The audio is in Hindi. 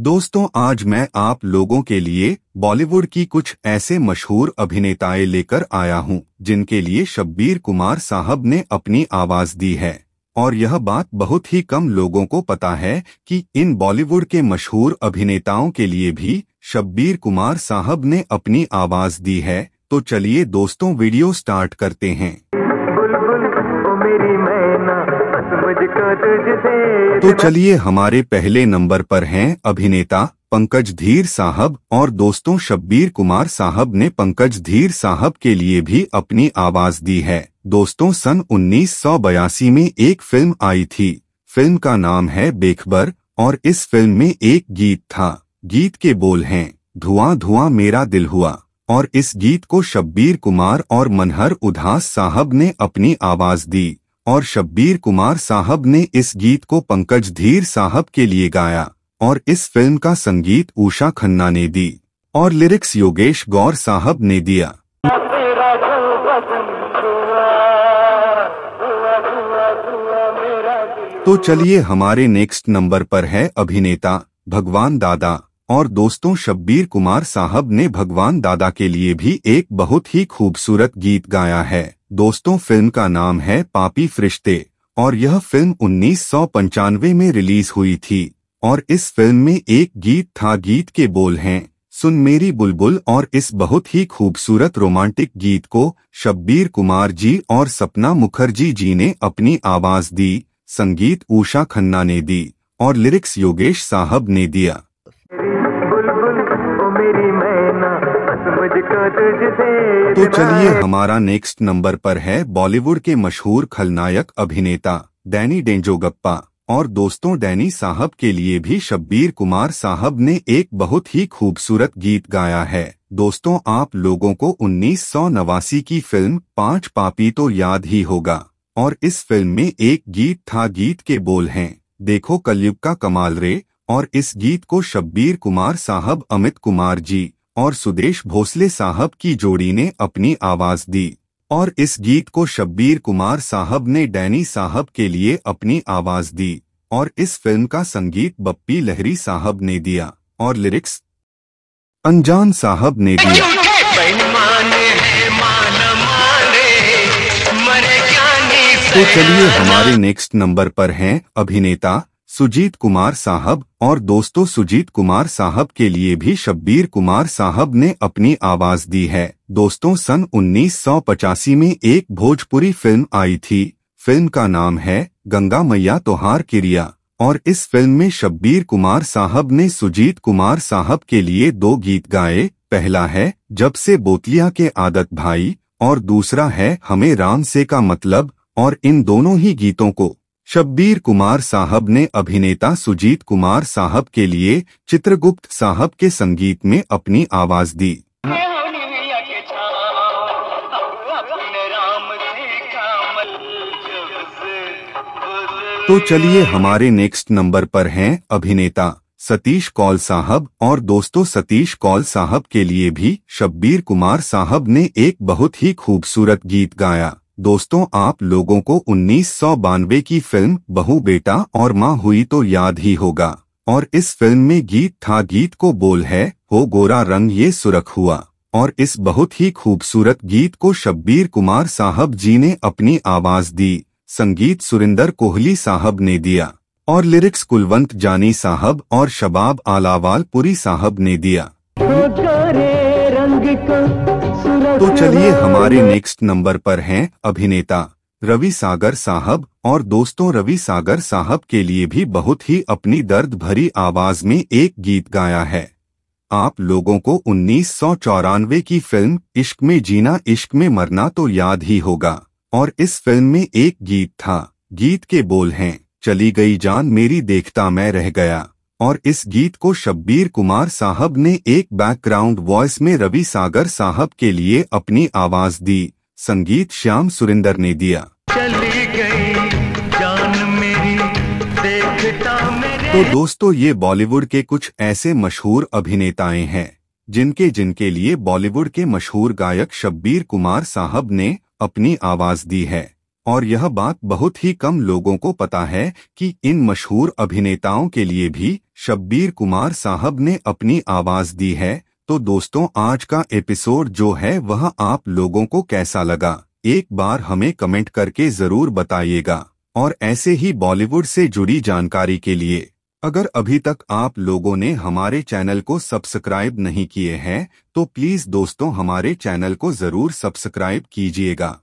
दोस्तों आज मैं आप लोगों के लिए बॉलीवुड की कुछ ऐसे मशहूर अभिनेताएं लेकर आया हूं जिनके लिए शब्बीर कुमार साहब ने अपनी आवाज दी है और यह बात बहुत ही कम लोगों को पता है कि इन बॉलीवुड के मशहूर अभिनेताओं के लिए भी शब्बीर कुमार साहब ने अपनी आवाज दी है तो चलिए दोस्तों वीडियो स्टार्ट करते हैं बुल बुल, ओ मेरी मैना, तो चलिए हमारे पहले नंबर पर हैं अभिनेता पंकज धीर साहब और दोस्तों शब्बीर कुमार साहब ने पंकज धीर साहब के लिए भी अपनी आवाज दी है दोस्तों सन उन्नीस में एक फिल्म आई थी फिल्म का नाम है बेखबर और इस फिल्म में एक गीत था गीत के बोल हैं धुआं धुआं मेरा दिल हुआ और इस गीत को शब्बीर कुमार और मनहर उधास साहब ने अपनी आवाज दी और शब्बीर कुमार साहब ने इस गीत को पंकज धीर साहब के लिए गाया और इस फिल्म का संगीत उषा खन्ना ने दी और लिरिक्स योगेश गौर साहब ने दिया तो चलिए हमारे नेक्स्ट नंबर पर है अभिनेता भगवान दादा और दोस्तों शब्बीर कुमार साहब ने भगवान दादा के लिए भी एक बहुत ही खूबसूरत गीत गाया है दोस्तों फिल्म का नाम है पापी फरिश्ते और यह फिल्म उन्नीस में रिलीज हुई थी और इस फिल्म में एक गीत था गीत के बोल हैं सुन मेरी बुलबुल और इस बहुत ही खूबसूरत रोमांटिक गीत को शब्बीर कुमार जी और सपना मुखर्जी जी ने अपनी आवाज दी संगीत उषा खन्ना ने दी और लिरिक्स योगेश साहब ने दिया तो चलिए हमारा नेक्स्ट नंबर पर है बॉलीवुड के मशहूर खलनायक अभिनेता डैनी डेंजोगप्पा और दोस्तों डैनी साहब के लिए भी शब्बीर कुमार साहब ने एक बहुत ही खूबसूरत गीत गाया है दोस्तों आप लोगों को उन्नीस की फिल्म पांच पापी तो याद ही होगा और इस फिल्म में एक गीत था गीत के बोल हैं देखो कलयुग का कमाल रे और इस गीत को शब्बीर कुमार साहब अमित कुमार जी और सुदेश भोसले साहब की जोड़ी ने अपनी आवाज दी और इस गीत को शब्बीर कुमार साहब ने डैनी साहब के लिए अपनी आवाज दी और इस फिल्म का संगीत बप्पी लहरी साहब ने दिया और लिरिक्स अनजान साहब ने दिया तो चलिए हमारे नेक्स्ट नंबर पर हैं अभिनेता सुजीत कुमार साहब और दोस्तों सुजीत कुमार साहब के लिए भी शब्बीर कुमार साहब ने अपनी आवाज दी है दोस्तों सन उन्नीस में एक भोजपुरी फिल्म आई थी फिल्म का नाम है गंगा मैया तोहार किरिया और इस फिल्म में शब्बीर कुमार साहब ने सुजीत कुमार साहब के लिए दो गीत गाए पहला है जब से बोतलिया के आदत भाई और दूसरा है हमें राम से का मतलब और इन दोनों ही गीतों को शब्बीर कुमार साहब ने अभिनेता सुजीत कुमार साहब के लिए चित्रगुप्त साहब के संगीत में अपनी आवाज दी तो चलिए हमारे नेक्स्ट नंबर पर हैं अभिनेता सतीश कौल साहब और दोस्तों सतीश कौल साहब के लिए भी शब्बीर कुमार साहब ने एक बहुत ही खूबसूरत गीत गाया दोस्तों आप लोगों को उन्नीस की फिल्म बहु बेटा और माँ हुई तो याद ही होगा और इस फिल्म में गीत था गीत को बोल है हो गोरा रंग ये सुरख हुआ और इस बहुत ही खूबसूरत गीत को शब्बीर कुमार साहब जी ने अपनी आवाज दी संगीत सुरिंदर कोहली साहब ने दिया और लिरिक्स कुलवंत जानी साहब और शबाब आलावाल पुरी साहब ने दिया तो तो चलिए हमारे नेक्स्ट नंबर पर हैं अभिनेता रवि सागर साहब और दोस्तों रवि सागर साहब के लिए भी बहुत ही अपनी दर्द भरी आवाज में एक गीत गाया है आप लोगों को उन्नीस की फिल्म इश्क में जीना इश्क में मरना तो याद ही होगा और इस फिल्म में एक गीत था गीत के बोल हैं चली गई जान मेरी देखता मैं रह गया और इस गीत को शब्बीर कुमार साहब ने एक बैकग्राउंड वॉइस में रवि सागर साहब के लिए अपनी आवाज दी संगीत श्याम सुरेंदर ने दिया चली गई जान मेरी देखता मेरे। तो दोस्तों ये बॉलीवुड के कुछ ऐसे मशहूर अभिनेताएं हैं जिनके जिनके लिए बॉलीवुड के मशहूर गायक शब्बीर कुमार साहब ने अपनी आवाज दी है और यह बात बहुत ही कम लोगों को पता है कि इन मशहूर अभिनेताओं के लिए भी शब्बीर कुमार साहब ने अपनी आवाज़ दी है तो दोस्तों आज का एपिसोड जो है वह आप लोगों को कैसा लगा एक बार हमें कमेंट करके ज़रूर बताइएगा और ऐसे ही बॉलीवुड से जुड़ी जानकारी के लिए अगर अभी तक आप लोगों ने हमारे चैनल को सब्सक्राइब नहीं किए हैं तो प्लीज़ दोस्तों हमारे चैनल को ज़रूर सब्सक्राइब कीजिएगा